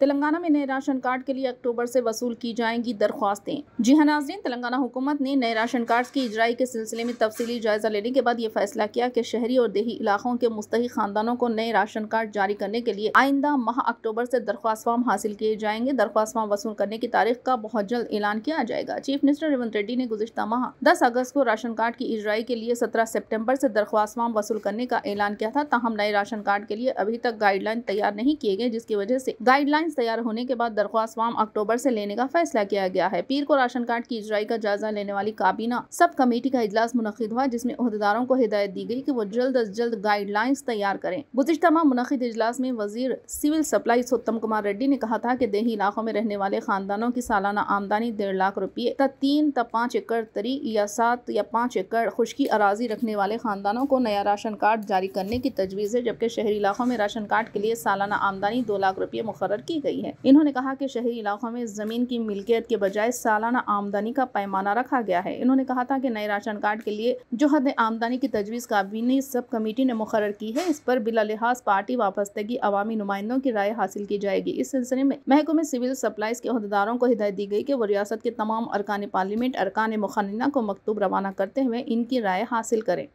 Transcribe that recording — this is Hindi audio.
तेलंगाना में नए राशन कार्ड के लिए अक्टूबर से वसूल की जाएंगी दरख्वास्तें जी हाँ नाजरीन तेलंगाना हुकूमत ने नए राशन कार्ड की इजराई के सिलसिले में तफसीली जायजा लेने के बाद ये फैसला किया कि शहरी और देही इलाकों के मुस्तक खानदानों को नए राशन कार्ड जारी करने के लिए आइंदा माह अक्टूबर से दरख्वास्त फार्म हासिल किए जाएंगे दरख्वास्त फार्म वसूल करने की तारीख का बहुत जल्द ऐलान किया जाएगा चीफ मिनिस्टर रेवंत रेड्डी ने गुजशत माह दस अगस्त को राशन कार्ड की इजराई के लिए सत्रह सेप्टेम्बर से दरख्वास्त फार्म वसूल करने का ऐलान किया था तहम नए राशन कार्ड के लिए अभी तक गाइडलाइन तैयार नहीं किए गए जिसकी वजह से गाइडलाइन गाइडलाइंस तैयार होने के बाद दरख्वास्त फॉर्म अक्टूबर से लेने का फैसला किया गया है पीर को राशन कार्ड की इजराई का जायजा लेने वाली काबीना सब कमेटी का इजलास मुनद हुआ जिसमें अहदेदारों को हिदायत दी गई की वो जल्द अज जल्द गाइडलाइंस तैयार करें गुजशत माह मुनद इजलास में वजीर सिविल सप्लाई उत्तम कुमार रेड्डी ने कहा था की देही इलाकों में रहने वाले खानदानों की सालाना आमदनी डेढ़ लाख रुपए तब तीन तब पाँच एकड़ तरी या सात या पाँच एकड़ खुशकी अराजी रखने वाले खानदानों को नया राशन कार्ड जारी करने की तजवीज़ है जबकि शहरी इलाकों में राशन कार्ड के लिए सालाना आमदनी दो लाख रुपये मुकर की की गई है इन्होंने कहा कि शहरी इलाकों में जमीन की मिल्कियत के बजाय सालाना आमदनी का पैमाना रखा गया है इन्होंने कहा था कि नए राशन कार्ड के लिए जो हद आमदनी की तजवीज़ काबीनी सब कमेटी ने मुकर की है इस पर बिला लिहाज पार्टी वापस्तगी अवामी नुमाइंदों की राय हासिल की जाएगी इस सिलसिले में महकमे सिविल सप्लाईज के अहदेदारों को हिदायत दी गई कि वो रियासत के तमाम अरकान पार्लियामेंट अरकान मुखना को मकतूब रवाना करते हुए इनकी राय हासिल करें